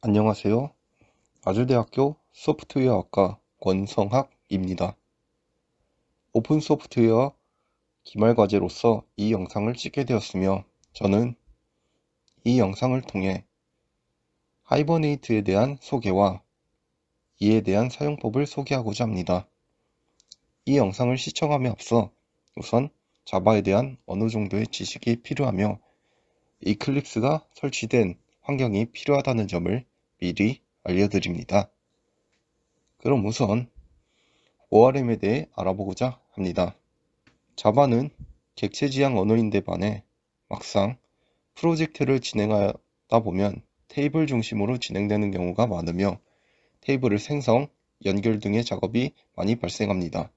안녕하세요. 아주대학교 소프트웨어학과 권성학입니다. 오픈 소프트웨어 기말 과제로서 이 영상을 찍게 되었으며 저는 이 영상을 통해 하이버네이트에 대한 소개와 이에 대한 사용법을 소개하고자 합니다. 이 영상을 시청함에 앞서 우선 자바에 대한 어느 정도의 지식이 필요하며 이클립스가 설치된 환경이 필요하다는 점을 미리 알려드립니다. 그럼 우선 ORM에 대해 알아보고자 합니다. 자바는 객체지향 언어인데 반해 막상 프로젝트를 진행하다 보면 테이블 중심으로 진행되는 경우가 많으며 테이블을 생성, 연결 등의 작업이 많이 발생합니다.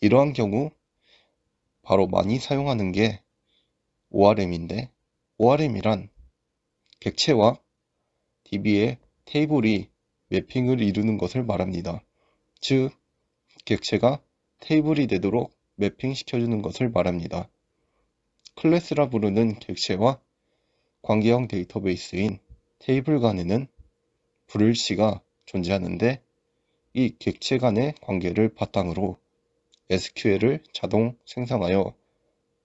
이러한 경우 바로 많이 사용하는 게 ORM인데 ORM이란 객체와 DB의 테이블이 매핑을 이루는 것을 말합니다. 즉, 객체가 테이블이 되도록 매핑시켜주는 것을 말합니다. 클래스라 부르는 객체와 관계형 데이터베이스인 테이블 간에는 불일치가 존재하는데 이 객체 간의 관계를 바탕으로 SQL을 자동 생산하여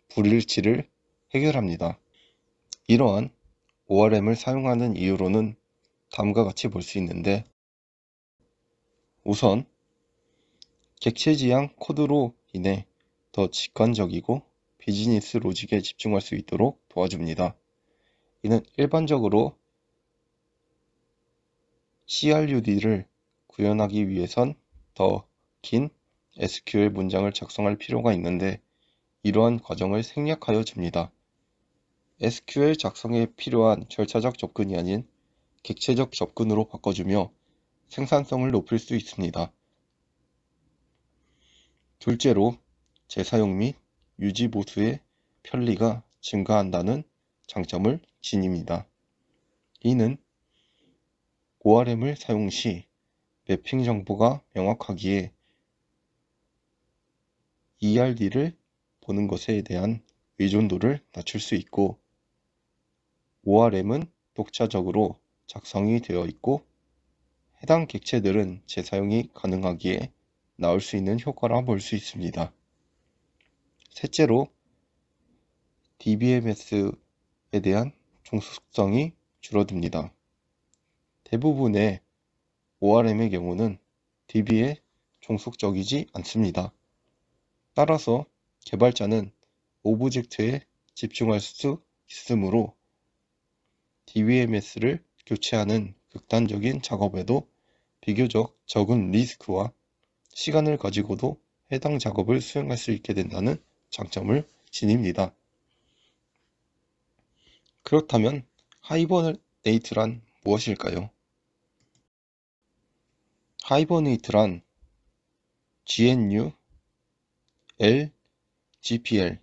불일치를 해결합니다. 이러한 ORM을 사용하는 이유로는 다음과 같이 볼 수 있는데 우선 객체지향 코드로 인해 더 직관적이고 비즈니스 로직에 집중할 수 있도록 도와줍니다. 이는 일반적으로 CRUD를 구현하기 위해선 더긴 SQL 문장을 작성할 필요가 있는데 이러한 과정을 생략하여 줍니다. SQL 작성에 필요한 절차적 접근이 아닌 객체적 접근으로 바꿔주며 생산성을 높일 수 있습니다. 둘째로 재사용 및 유지 보수의 편리가 증가한다는 장점을 지닙니다. 이는 ORM을 사용 시 매핑 정보가 명확하기에 ERD를 보는 것에 대한 의존도를 낮출 수 있고 ORM은 독자적으로 작성이 되어 있고 해당 객체들은 재사용이 가능하기에 나올 수 있는 효과라 볼 수 있습니다. 셋째로 DBMS에 대한 종속성이 줄어듭니다. 대부분의 ORM의 경우는 DB에 종속적이지 않습니다. 따라서 개발자는 오브젝트에 집중할 수 있으므로 DBMS를 교체하는 극단적인 작업에도 비교적 적은 리스크와 시간을 가지고도 해당 작업을 수행할 수 있게 된다는 장점을 지닙니다. 그렇다면 하이버네이트란 무엇일까요? 하이버네이트란 GNU L, GPL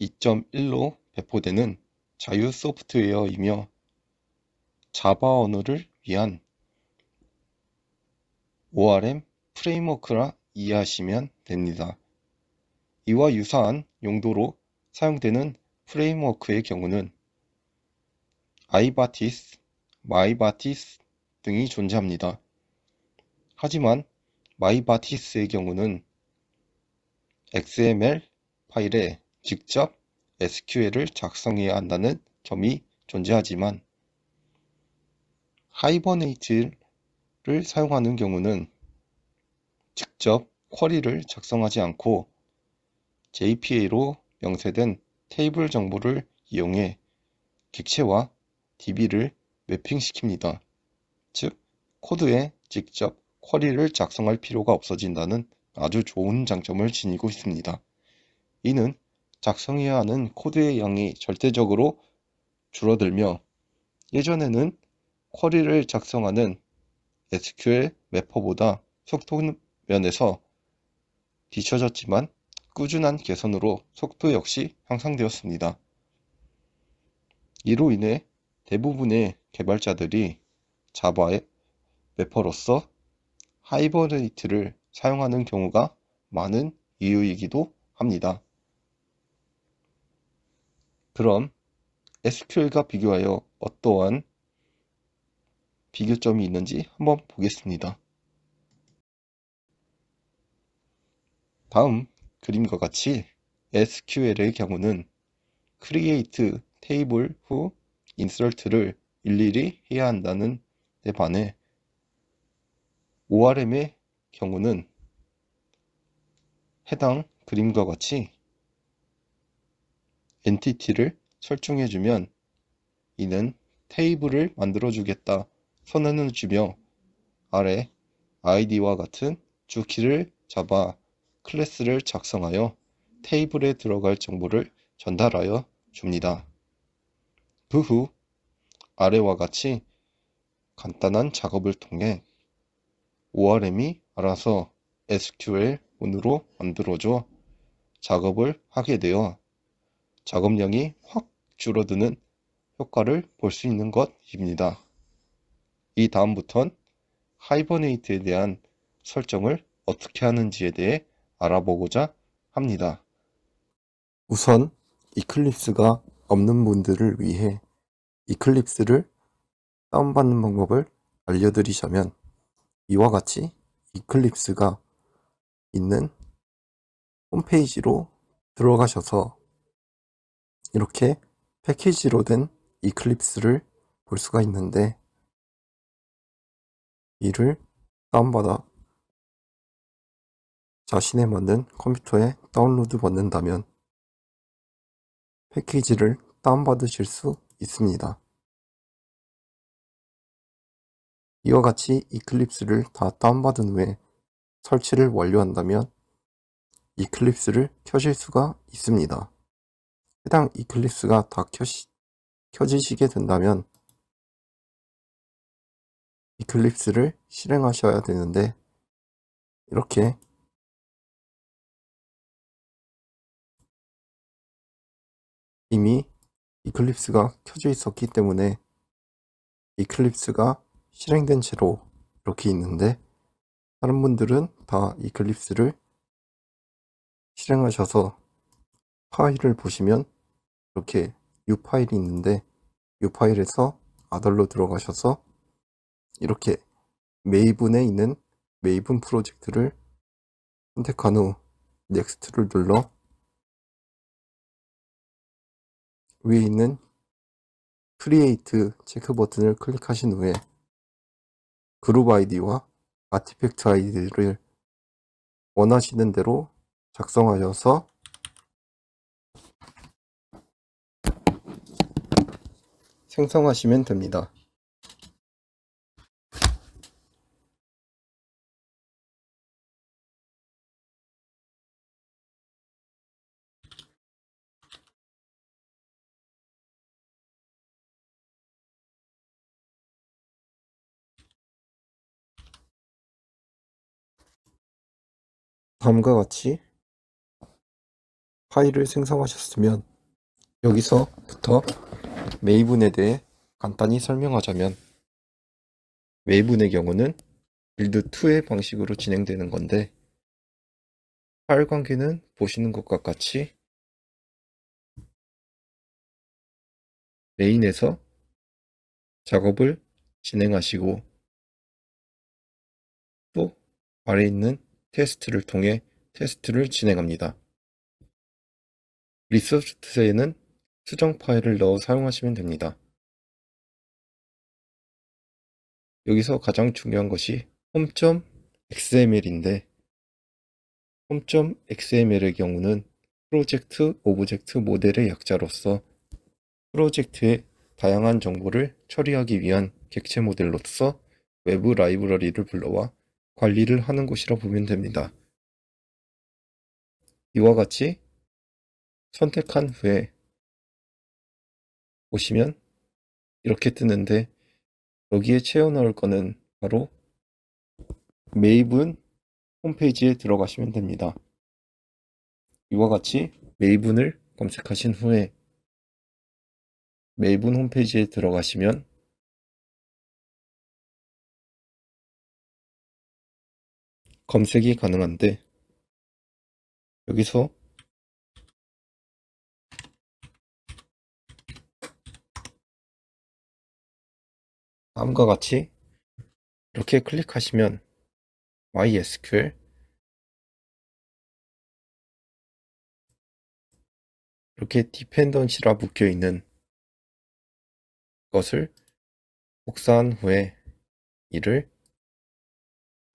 2.1로 배포되는 자유 소프트웨어이며 자바 언어를 위한 ORM 프레임워크라 이해하시면 됩니다. 이와 유사한 용도로 사용되는 프레임워크의 경우는 아이바티스, 마이바티스 등이 존재합니다. 하지만 마이바티스의 경우는 xml 파일에 직접 SQL을 작성해야 한다는 점이 존재하지만 하이버네이트를 사용하는 경우는 직접 쿼리를 작성하지 않고 JPA로 명세된 테이블 정보를 이용해 객체와 DB를 매핑시킵니다. 즉, 코드에 직접 쿼리를 작성할 필요가 없어진다는 아주 좋은 장점을 지니고 있습니다. 이는 작성해야 하는 코드의 양이 절대적으로 줄어들며 예전에는 쿼리를 작성하는 SQL 매퍼보다 속도 면에서 뒤처졌지만 꾸준한 개선으로 속도 역시 향상되었습니다. 이로 인해 대부분의 개발자들이 자바의 매퍼로서 하이버레이트를 사용하는 경우가 많은 이유이기도 합니다. 그럼 SQL과 비교하여 어떠한 비교점이 있는지 한번 보겠습니다. 다음 그림과 같이 SQL의 경우는 create 테이블 후 insert를 일일이 해야 한다는 데 반해 ORM의 경우는 해당 그림과 같이 엔티티를 설정해주면 이는 테이블을 만들어주겠다 선언을 주며 아래 아이디와 같은 주키를 잡아 클래스를 작성하여 테이블에 들어갈 정보를 전달하여 줍니다. 그 후 아래와 같이 간단한 작업을 통해 ORM이 알아서 SQL 운으로 만들어줘 작업을 하게 되어 작업량이 확 줄어드는 효과를 볼 수 있는 것입니다. 이 다음부턴 하이버네이트에 대한 설정을 어떻게 하는지에 대해 알아보고자 합니다. 우선 이클립스가 없는 분들을 위해 이클립스를 다운받는 방법을 알려드리자면 이와 같이 이클립스가 있는 홈페이지로 들어가셔서 이렇게 패키지로 된 이클립스를 볼 수가 있는데 이를 다운받아 자신의 만든 컴퓨터에 다운로드 받는다면 패키지를 다운받으실 수 있습니다. 이와 같이 이클립스를 다 다운받은 후에 설치를 완료한다면 이클립스를 켜실 수가 있습니다. 해당 이클립스가 다 켜시, 켜지시게 된다면 이클립스를 실행하셔야 되는데 이렇게 이미 이클립스가 켜져 있었기 때문에 이클립스가 실행된 채로 이렇게 있는데 다른 분들은 다 이클립스를 실행하셔서 파일을 보시면 이렇게 U 파일이 있는데 U 파일에서 아들로 들어가셔서 이렇게 메이븐에 있는 메이븐 프로젝트를 선택한 후 넥스트를 눌러 위에 있는 크리에이트 체크 버튼을 클릭하신 후에 그룹 아이디와 아티팩트 아이디를 원하시는 대로 작성하셔서 생성하시면 됩니다. 다음과 같이 파일을 생성하셨으면 여기서부터 메이븐에 대해 간단히 설명하자면 메이븐의 경우는 빌드2의 방식으로 진행되는 건데 파일 관계는 보시는 것과 같이 메인에서 작업을 진행하시고 또 아래 있는 테스트를 통해 테스트를 진행합니다. 리소스트에는 수정 파일을 넣어 사용하시면 됩니다. 여기서 가장 중요한 것이 홈.xml인데 홈.xml의 경우는 프로젝트 오브젝트 모델의 약자로서 프로젝트의 다양한 정보를 처리하기 위한 객체 모델로서 외부 라이브러리를 불러와 관리를 하는 곳이라 보면 됩니다. 이와 같이 선택한 후에 보시면 이렇게 뜨는데 여기에 채워 넣을 거는 바로 메이븐 홈페이지에 들어가시면 됩니다. 이와 같이 메이븐을 검색하신 후에 메이븐 홈페이지에 들어가시면 검색이 가능한데 여기서 다음과 같이 이렇게 클릭하시면 MySQL 이렇게 d d e e p n 디 n c 시라 묶여있는 것을 복사한 후에 이를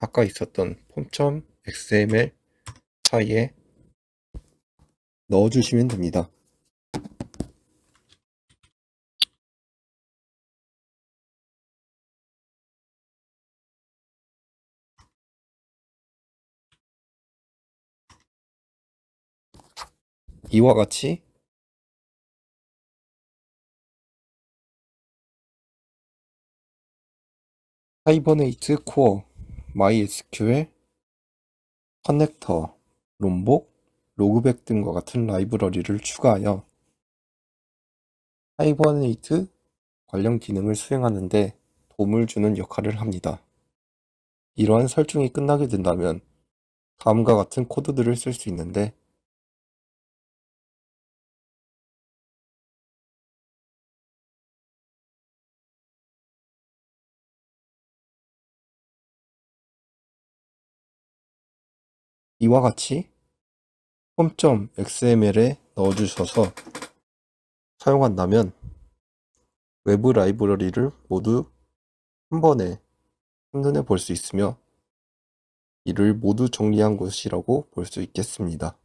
아까 있었던 폼점 XML 사이에 넣어주시면 됩니다. 이와 같이 하이버네이트 코어 MySQL, 커넥터, 롬복, 로그백 등과 같은 라이브러리를 추가하여 하이버네이트 관련 기능을 수행하는데 도움을 주는 역할을 합니다. 이러한 설정이 끝나게 된다면 다음과 같은 코드들을 쓸 수 있는데 이와 같이 홈점 xml에 넣어주셔서 사용한다면 외부 라이브러리를 모두 한 번에 한눈에 볼 수 있으며 이를 모두 정리한 것이라고 볼 수 있겠습니다.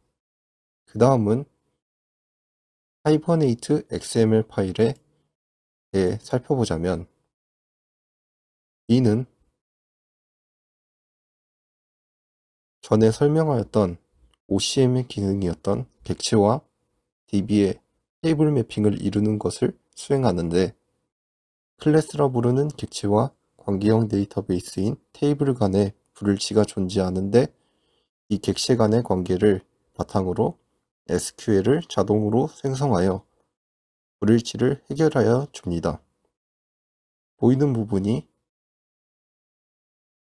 그 다음은 하이퍼네이트 XML 파일에 대해 살펴보자면 이는 전에 설명하였던 OCM의 기능이었던 객체와 DB의 테이블 매핑을 이루는 것을 수행하는데 클래스라 부르는 객체와 관계형 데이터베이스인 테이블 간의 불일치가 존재하는데 이 객체 간의 관계를 바탕으로 SQL을 자동으로 생성하여 불일치를 해결하여 줍니다. 보이는 부분이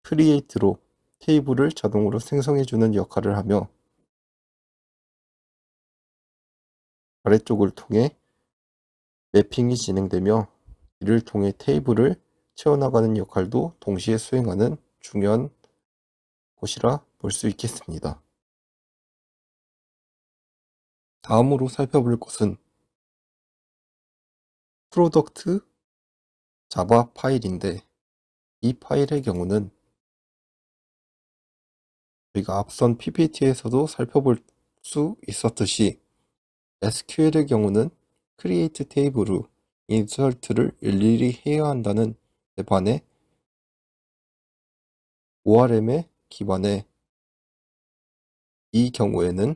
크리에이트로 테이블을 자동으로 생성해주는 역할을 하며 아래쪽을 통해 매핑이 진행되며 이를 통해 테이블을 채워나가는 역할도 동시에 수행하는 중요한 곳이라 볼 수 있겠습니다. 다음으로 살펴볼 것은 프로덕트 자바 파일인데 이 파일의 경우는 우리가 앞선 PPT에서도 살펴볼 수 있었듯이 SQL의 경우는 create table 테이블로 인설트를 일일이 해야 한다는 데 반해 o r m 의기반에이 경우에는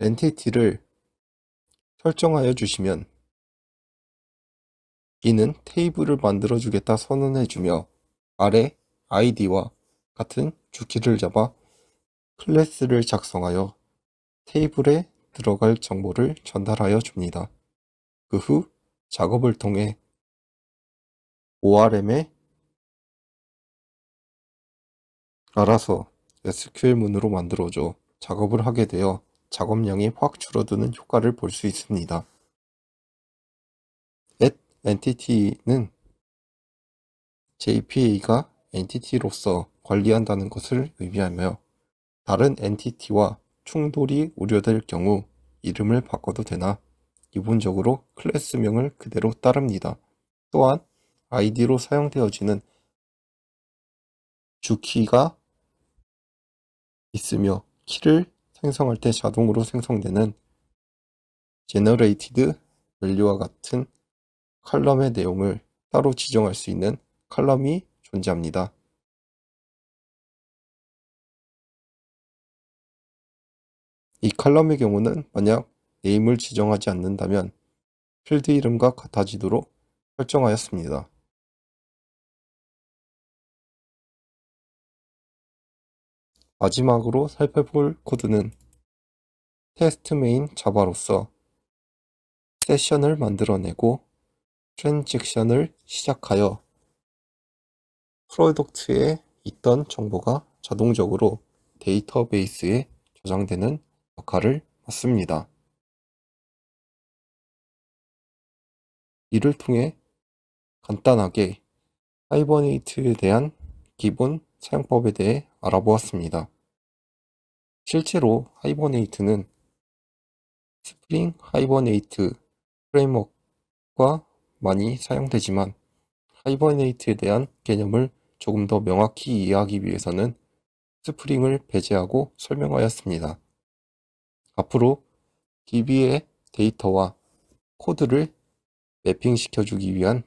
e n t i t y 를 설정하여 주시면 이는 테이블을 만들어 주겠다 선언해 주며 아래 id와 같은 주키를 잡아 클래스를 작성하여 테이블에 들어갈 정보를 전달하여 줍니다. 그 후 작업을 통해 ORM에 알아서 SQL 문으로 만들어줘 작업을 하게 되어 작업량이 확 줄어드는 효과를 볼 수 있습니다. at entity는 JPA가 엔티티로서 관리한다는 것을 의미하며 다른 엔티티와 충돌이 우려될 경우 이름을 바꿔도 되나 기본적으로 클래스명을 그대로 따릅니다. 또한 아이디로 사용되어지는 주키가 있으며 키를 생성할 때 자동으로 생성되는 g e e n r a 제너레 v a l u e 와 같은 칼럼의 내용을 따로 지정할 수 있는 칼럼이 존재합니다. 이 칼럼의 경우는 만약 네임을 지정하지 않는다면 필드 이름과 같아지도록 설정하였습니다. 마지막으로 살펴볼 코드는 테스트 메인 자바로서 세션을 만들어내고 트랜잭션을 시작하여 프로덕트에 있던 정보가 자동적으로 데이터베이스에 저장되는 역할을 맡습니다. 이를 통해 간단하게 하이버네이트에 대한 기본 사용법에 대해 알아보았습니다. 실제로 하이버네이트는 스프링 하이버네이트 프레임워크가 많이 사용되지만 하이버네이트에 대한 개념을 조금 더 명확히 이해하기 위해서는 스프링을 배제하고 설명하였습니다. 앞으로 DB의 데이터와 코드를 매핑시켜주기 위한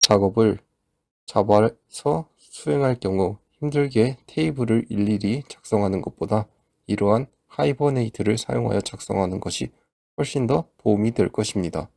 작업을 자바서 수행할 경우 힘들게 테이블을 일일이 작성하는 것보다 이러한 하이버네이트를 사용하여 작성하는 것이 훨씬 더 도움이 될 것입니다.